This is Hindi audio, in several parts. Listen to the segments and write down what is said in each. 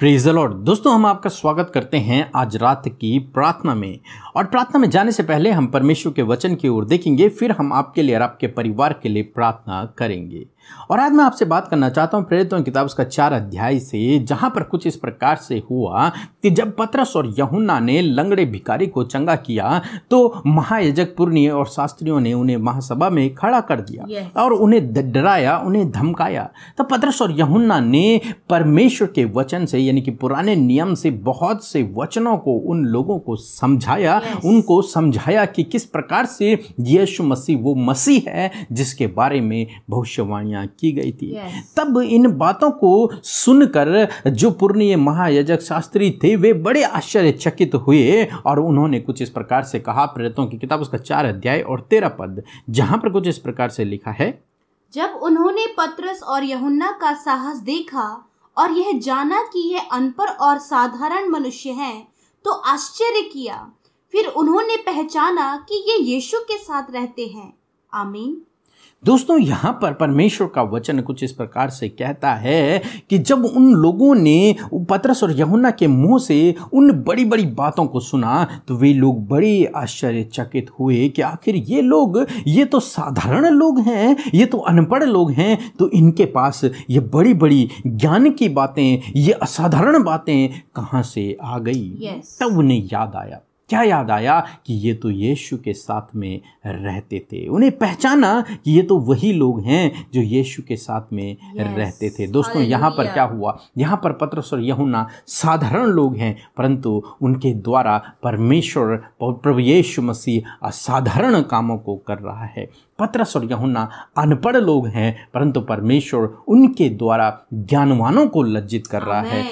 प्रेज लॉर्ड दोस्तों हम आपका स्वागत करते हैं आज रात की प्रार्थना में और प्रार्थना में जाने से पहले हम परमेश्वर के वचन की ओर देखेंगे फिर हम आपके लिए और आपके परिवार के लिए प्रार्थना करेंगे और आज मैं आपसे बात करना चाहता हूँ प्रेरित किताब उसका चार अध्याय से जहाँ पर कुछ इस प्रकार से हुआ कि जब पतरस और यहुना ने लंगड़े भिकारी को चंगा किया तो महायजक पुर्णी और शास्त्रियों ने उन्हें महासभा में खड़ा कर दिया yes. और उन्हें डराया उन्हें धमकाया तब पतरस और यहुना ने परमेश्वर के वचन से यानी कि पुराने नियम से बहुत से वचनों को उन लोगों को समझाया yes. उनको समझाया कि किस प्रकार से यीशु मसीह वो मसीह है जिसके बारे में भविष्यवाणियाँ की गई थी yes. तब इन बातों को सुनकर जो पुर्णीय महायजक शास्त्री थे वे बड़े आश्चर्यचकित हुए और उन्होंने कुछ इस प्रकार से कहा प्रेतों की किताब उसका चार अध्याय और तेरह पद जहाँ पर कुछ इस प्रकार से लिखा है जब उन्होंने पत्रस और यहुन्ना का साहस देखा और यह जाना कि यह अनपढ़ और साधारण मनुष्य हैं तो आश्चर्य किया फिर उन्होंने पहचाना कि ये यीशु के साथ रहते हैं आमीन दोस्तों यहाँ पर परमेश्वर का वचन कुछ इस प्रकार से कहता है कि जब उन लोगों ने पतरस और यमुना के मुंह से उन बड़ी बड़ी बातों को सुना तो वे लोग बड़े आश्चर्यचकित हुए कि आखिर ये लोग ये तो साधारण लोग हैं ये तो अनपढ़ लोग हैं तो इनके पास ये बड़ी बड़ी ज्ञान की बातें ये असाधारण बातें कहाँ से आ गई yes. तब उन्हें याद आया क्या याद आया कि ये तो यीशु के साथ में रहते थे उन्हें पहचाना कि ये तो वही लोग हैं जो यीशु के साथ में yes. रहते थे दोस्तों यहाँ पर क्या हुआ यहाँ पर पत्रस और यहुना साधारण लोग हैं परंतु उनके द्वारा परमेश्वर प्रभु यीशु मसीह असाधारण कामों को कर रहा है पत्रस और यहुना अनपढ़ लोग हैं परंतु परमेश्वर उनके द्वारा ज्ञानवानों को लज्जित कर रहा है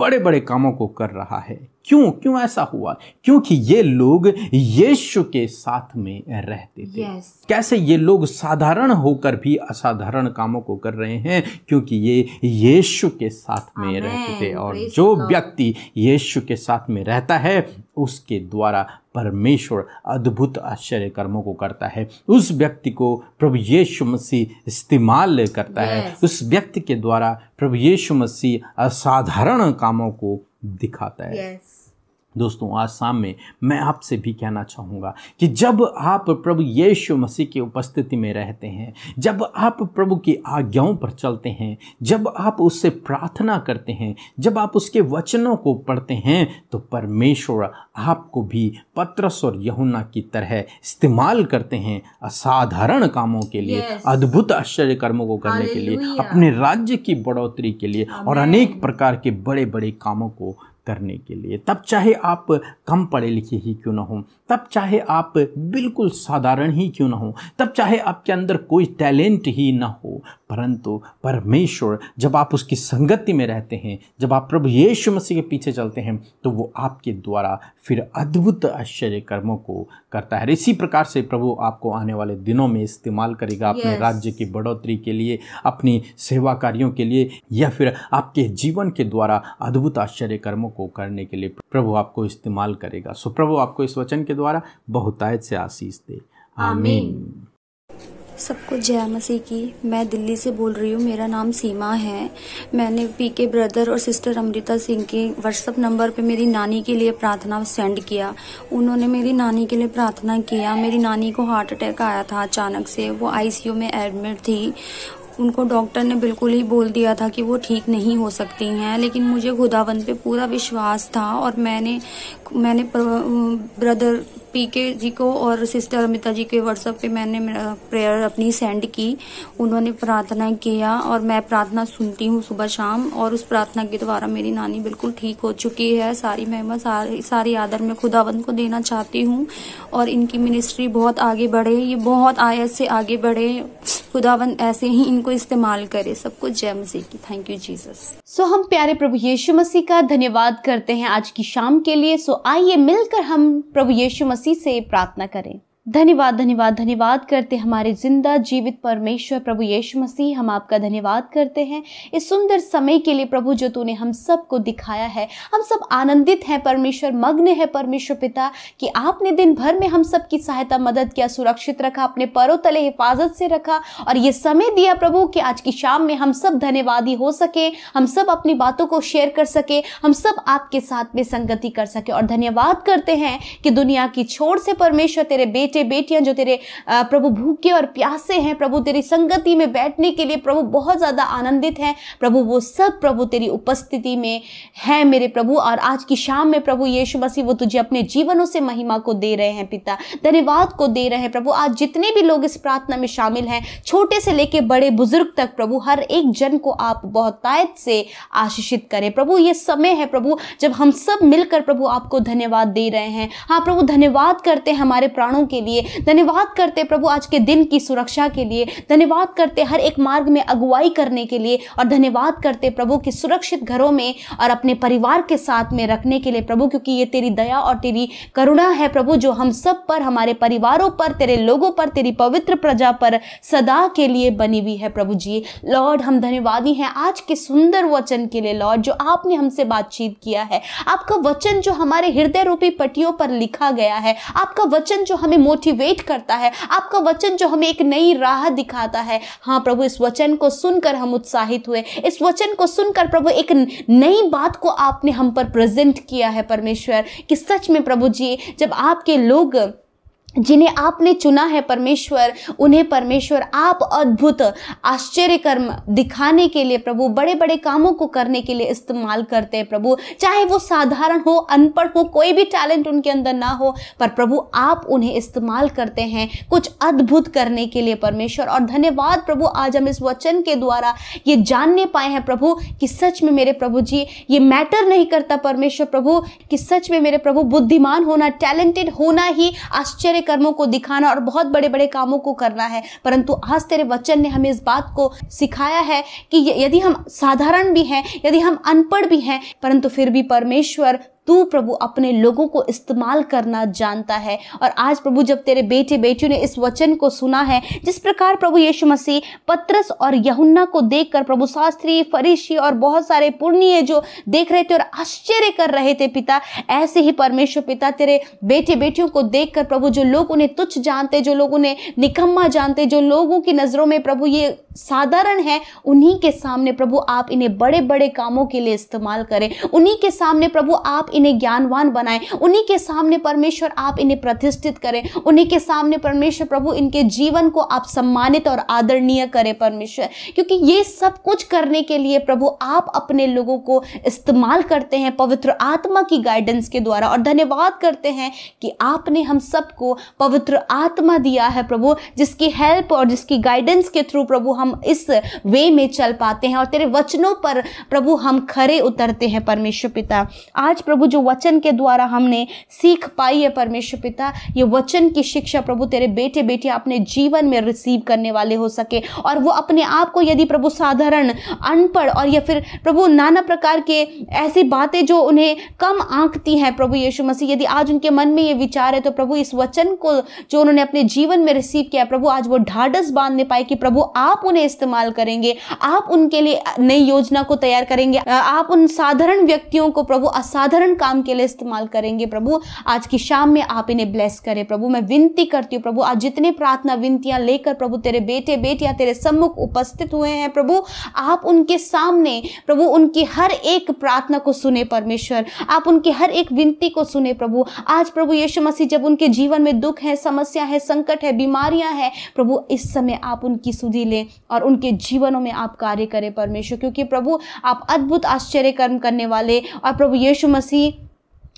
बड़े बड़े कामों को कर रहा है क्यों क्यों ऐसा हुआ क्योंकि ये लोग यीशु के साथ में रहते थे yes. कैसे ये लोग साधारण होकर भी असाधारण कामों को कर रहे हैं क्योंकि ये यीशु के साथ में Amen. रहते थे और जो व्यक्ति यीशु के साथ में रहता है उसके द्वारा परमेश्वर अद्भुत आश्चर्य कर्मों को करता है उस व्यक्ति को प्रभु यीशु मसीह इस्तेमाल करता yes. है उस व्यक्ति के द्वारा प्रभु यीशु मसीह असाधारण कामों को दिखाता है yes. दोस्तों आज शाम में मैं आपसे भी कहना चाहूँगा कि जब आप प्रभु यीशु मसीह की उपस्थिति में रहते हैं जब आप प्रभु की आज्ञाओं पर चलते हैं जब आप उससे प्रार्थना करते हैं जब आप उसके वचनों को पढ़ते हैं तो परमेश्वर आपको भी पत्रस और यहुना की तरह इस्तेमाल करते हैं असाधारण कामों के लिए yes. अद्भुत आश्चर्य कर्मों को करने के लिए अपने राज्य की बढ़ोतरी के लिए और अनेक प्रकार के बड़े बड़े कामों को करने के लिए तब चाहे आप कम पढ़े लिखे ही क्यों ना हो तब चाहे आप बिल्कुल साधारण ही क्यों ना हो तब चाहे आपके अंदर कोई टैलेंट ही ना हो परंतु परमेश्वर जब आप उसकी संगति में रहते हैं जब आप प्रभु यीशु मसीह के पीछे चलते हैं तो वो आपके द्वारा फिर अद्भुत आश्चर्य कर्मों को करता है इसी प्रकार से प्रभु आपको आने वाले दिनों में इस्तेमाल करेगा अपने yes. राज्य की बढ़ोतरी के लिए अपनी सेवा कार्यों के लिए या फिर आपके जीवन के द्वारा अद्भुत आश्चर्य कर्मों को करने के लिए प्रभु आपको इस्तेमाल करेगा सो प्रभु आपको इस वचन के द्वारा बहुतायत से आशीष दे आमीन सबको जय मसीह की मैं दिल्ली से बोल रही हूँ मेरा नाम सीमा है मैंने पी के ब्रदर और सिस्टर अमृता सिंह के व्हाट्सअप नंबर पे मेरी नानी के लिए प्रार्थना सेंड किया उन्होंने मेरी नानी के लिए प्रार्थना किया मेरी नानी को हार्ट अटैक आया था अचानक से वो आईसीयू में एडमिट थी उनको डॉक्टर ने बिल्कुल ही बोल दिया था कि वो ठीक नहीं हो सकती हैं लेकिन मुझे खुदावंद पे पूरा विश्वास था और मैंने मैंने ब्रदर पीके जी को और सिस्टर अमिता जी के व्हाट्सएप पे मैंने प्रेयर अपनी सेंड की उन्होंने प्रार्थना किया और मैं प्रार्थना सुनती हूँ सुबह शाम और उस प्रार्थना के द्वारा मेरी नानी बिल्कुल ठीक हो चुकी है सारी महिमा सारी सारी आदर मैं खुदावन को देना चाहती हूँ और इनकी मिनिस्ट्री बहुत आगे बढ़े ये बहुत आयत से आगे बढ़े खुदावंद ऐसे ही इनको इस्तेमाल करे सबको जय मसीह की थैंक यू जीसस सो हम प्यारे प्रभु यीशु मसीह का धन्यवाद करते हैं आज की शाम के लिए सो आइए मिलकर हम प्रभु यीशु मसीह मसीह से प्रार्थना करें धन्यवाद धन्यवाद धन्यवाद करते हमारे जिंदा जीवित परमेश्वर प्रभु यीशु मसीह हम आपका धन्यवाद करते हैं इस सुंदर समय के लिए प्रभु जो तूने हम सबको दिखाया है हम सब आनंदित हैं परमेश्वर मग्न है परमेश्वर पिता कि आपने दिन भर में हम सब की सहायता मदद किया सुरक्षित रखा अपने परों तले हिफाजत से रखा और ये समय दिया प्रभु कि आज की शाम में हम सब धन्यवादी हो सके हम सब अपनी बातों को शेयर कर सके हम सब आपके साथ में संगति कर सके और धन्यवाद करते हैं कि दुनिया की छोड़ से परमेश्वर तेरे बेटे बच्चे बेटियां जो तेरे प्रभु भूखे और प्यासे हैं प्रभु तेरी संगति में बैठने के लिए प्रभु बहुत ज़्यादा आनंदित हैं प्रभु वो सब प्रभु तेरी उपस्थिति में है मेरे प्रभु और आज की शाम में प्रभु यीशु मसीह वो तुझे अपने जीवनों से महिमा को दे रहे हैं पिता धन्यवाद को दे रहे हैं प्रभु आज जितने भी लोग इस प्रार्थना में शामिल हैं छोटे से लेके बड़े बुजुर्ग तक प्रभु हर एक जन को आप बहुतायत से आशीषित करें प्रभु ये समय है प्रभु जब हम सब मिलकर प्रभु आपको धन्यवाद दे रहे हैं हाँ प्रभु धन्यवाद करते हैं हमारे प्राणों के लिए लिए धन्यवाद करते प्रभु आज के दिन की सुरक्षा के लिए धन्यवाद करते हर एक मार्ग में अगुवाई करने के लिए और धन्यवाद करते प्रभु कि सुरक्षित घरों में और अपने परिवार के साथ में रखने के लिए प्रभु क्योंकि ये तेरी दया और तेरी करुणा है प्रभु जो हम सब पर हमारे परिवारों पर तेरे लोगों पर तेरी पवित्र प्रजा पर सदा के लिए बनी हुई है प्रभु जी लॉर्ड हम धन्यवादी हैं आज के सुंदर वचन के लिए लॉर्ड जो आपने हमसे बातचीत किया है आपका वचन जो हमारे हृदय रूपी पटियों पर लिखा गया है आपका वचन जो हमें मोटिवेट करता है आपका वचन जो हमें एक नई राह दिखाता है हाँ प्रभु इस वचन को सुनकर हम उत्साहित हुए इस वचन को सुनकर प्रभु एक नई बात को आपने हम पर प्रेजेंट किया है परमेश्वर कि सच में प्रभु जी जब आपके लोग जिन्हें आपने चुना है परमेश्वर उन्हें परमेश्वर आप अद्भुत आश्चर्य कर्म दिखाने के लिए प्रभु बड़े बड़े कामों को करने के लिए इस्तेमाल करते हैं प्रभु चाहे वो साधारण हो अनपढ़ हो कोई भी टैलेंट उनके अंदर ना हो पर प्रभु आप उन्हें इस्तेमाल करते हैं कुछ अद्भुत करने के लिए परमेश्वर और धन्यवाद प्रभु आज हम इस वचन के द्वारा ये जानने पाए हैं प्रभु कि सच में मेरे प्रभु जी ये मैटर नहीं करता परमेश्वर प्रभु कि सच में मेरे प्रभु बुद्धिमान होना टैलेंटेड होना ही आश्चर्य कर्मों को दिखाना और बहुत बड़े बड़े कामों को करना है परंतु आज तेरे वचन ने हमें इस बात को सिखाया है कि यदि हम साधारण भी हैं यदि हम अनपढ़ भी हैं परंतु फिर भी परमेश्वर तू प्रभु अपने लोगों को इस्तेमाल करना जानता है और आज प्रभु जब तेरे बेटे बेटियों ने इस वचन को सुना है जिस प्रकार प्रभु यीशु मसीह पत्रस और यहुन्ना को देखकर प्रभु शास्त्री फरीशी और बहुत सारे पुण्य जो देख रहे थे और आश्चर्य कर रहे थे पिता ऐसे ही परमेश्वर पिता तेरे बेटे बेटियों को देख प्रभु जो लोग उन्हें तुच्छ जानते जो लोग उन्हें निकम्मा जानते जो लोगों की नज़रों में प्रभु ये साधारण है उन्हीं के सामने प्रभु आप इन्हें बड़े बड़े कामों के लिए इस्तेमाल करें उन्हीं के सामने प्रभु आप इन्हें ज्ञानवान बनाएं उन्हीं के सामने परमेश्वर आप इन्हें प्रतिष्ठित करें उन्हीं के सामने परमेश्वर प्रभु इनके जीवन को आप सम्मानित और आदरणीय करें परमेश्वर क्योंकि ये सब कुछ करने के लिए प्रभु आप अपने लोगों को इस्तेमाल करते हैं पवित्र आत्मा की गाइडेंस के द्वारा और धन्यवाद करते हैं कि आपने हम सबको पवित्र आत्मा दिया है प्रभु जिसकी हेल्प और जिसकी गाइडेंस के थ्रू प्रभु हम हम इस वे में चल पाते हैं और तेरे वचनों पर प्रभु हम खरे उतरते हैं परमेश्वर पिता आज प्रभु जो वचन के द्वारा हमने सीख पाई है परमेश्वर पिता ये वचन की शिक्षा प्रभु तेरे बेटे बेटे अपने जीवन में रिसीव करने वाले हो सके और वो अपने आप को यदि प्रभु साधारण अनपढ़ और या फिर प्रभु नाना प्रकार के ऐसी बातें जो उन्हें कम आंकती हैं प्रभु यीशु मसीह यदि आज उनके मन में ये विचार है तो प्रभु इस वचन को जो उन्होंने अपने जीवन में रिसीव किया प्रभु आज वो ढाढ़स बांधने पाए कि प्रभु आप उन्हें उन्हें इस्तेमाल करेंगे आप उनके लिए नई योजना को तैयार करेंगे आप उन साधारण व्यक्तियों को प्रभु असाधारण काम के लिए इस्तेमाल करेंगे प्रभु आज की शाम में आप इन्हें ब्लेस करें प्रभु मैं विनती करती हूँ प्रभु आज जितने प्रार्थना विनतियां लेकर प्रभु तेरे बेटे बेटियाँ तेरे सम्मुख उपस्थित हुए हैं प्रभु आप उनके सामने प्रभु उनकी हर एक प्रार्थना को सुने परमेश्वर आप उनकी हर एक विनती को सुने प्रभु आज प्रभु यीशु मसीह जब उनके जीवन में दुख है समस्या है संकट है बीमारियां हैं प्रभु इस समय आप उनकी सुधी लें और उनके जीवनों में आप कार्य करें परमेश्वर क्योंकि प्रभु आप अद्भुत आश्चर्य कर्म करने वाले और प्रभु यीशु मसीह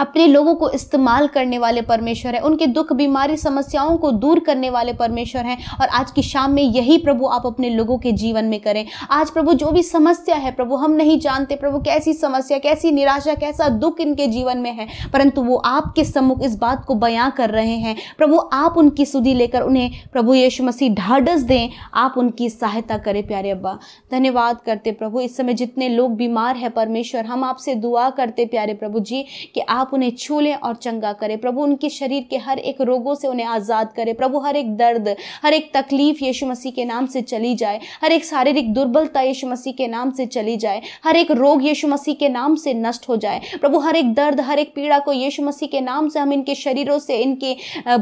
अपने लोगों को इस्तेमाल करने वाले परमेश्वर हैं उनके दुख बीमारी समस्याओं को दूर करने वाले परमेश्वर हैं और आज की शाम में यही प्रभु आप अपने लोगों के जीवन में करें आज प्रभु जो भी समस्या है प्रभु हम नहीं जानते प्रभु कैसी समस्या कैसी निराशा कैसा दुख इनके जीवन में है परंतु वो आपके सम्मुख इस बात को बयां कर रहे हैं प्रभु आप उनकी सुधी लेकर उन्हें प्रभु यीशु मसीह ढाढ़स दें आप उनकी सहायता करें प्यारे अब्बा धन्यवाद करते प्रभु इस समय जितने लोग बीमार हैं परमेश्वर हम आपसे दुआ करते प्यारे प्रभु जी कि आप आप उन्हें छू लें और चंगा करें प्रभु उनके शरीर के हर एक रोगों से उन्हें आज़ाद करें प्रभु हर एक दर्द हर एक तकलीफ़ यीशु मसीह के नाम से चली जाए हर एक शारीरिक दुर्बलता यीशु मसीह के नाम से चली जाए हर एक रोग यीशु मसीह के नाम से नष्ट हो जाए प्रभु हर एक दर्द हर एक पीड़ा को यीशु मसीह के नाम से हम इनके शरीरों से इनके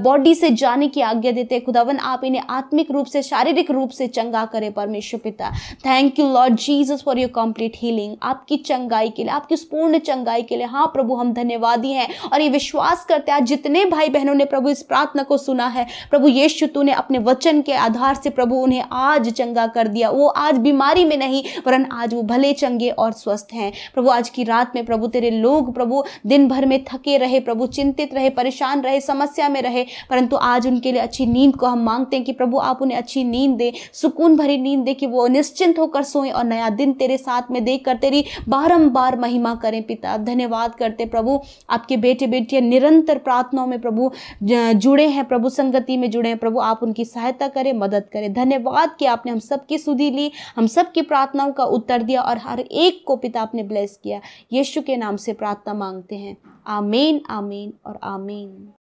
बॉडी से जाने की आज्ञा देते हैं खुदावन आप इन्हें आत्मिक रूप से शारीरिक रूप से चंगा करें परमेश्वर पिता thank you Lord Jesus for your complete healing आपकी चंगाई के लिए आपकी पूर्ण चंगाई के लिए हाँ प्रभु हम धन्यवाद धन्यवादी हैं और ये विश्वास करते हैं जितने भाई बहनों ने प्रभु इस प्रार्थना को सुना है प्रभु यीशु ने अपने वचन के आधार से प्रभु उन्हें आज चंगा कर दिया वो आज बीमारी में नहीं वरन आज वो भले चंगे और स्वस्थ हैं प्रभु आज की रात में प्रभु तेरे लोग प्रभु दिन भर में थके रहे प्रभु चिंतित रहे परेशान रहे समस्या में रहे परंतु आज उनके लिए अच्छी नींद को हम मांगते हैं कि प्रभु आप उन्हें अच्छी नींद दे सुकून भरी नींद दे कि वो निश्चिंत होकर सोएं और नया दिन तेरे साथ में देख कर तेरी बारम्बार महिमा करें पिता धन्यवाद करते प्रभु आपके बेटे बेटियां निरंतर प्रार्थनाओं में प्रभु जुड़े हैं प्रभु संगति में जुड़े हैं प्रभु आप उनकी सहायता करें मदद करें धन्यवाद कि आपने हम सबकी सुधी ली हम सबकी प्रार्थनाओं का उत्तर दिया और हर एक को पिता आपने ब्लेस किया यीशु के नाम से प्रार्थना मांगते हैं आमीन आमीन और आमीन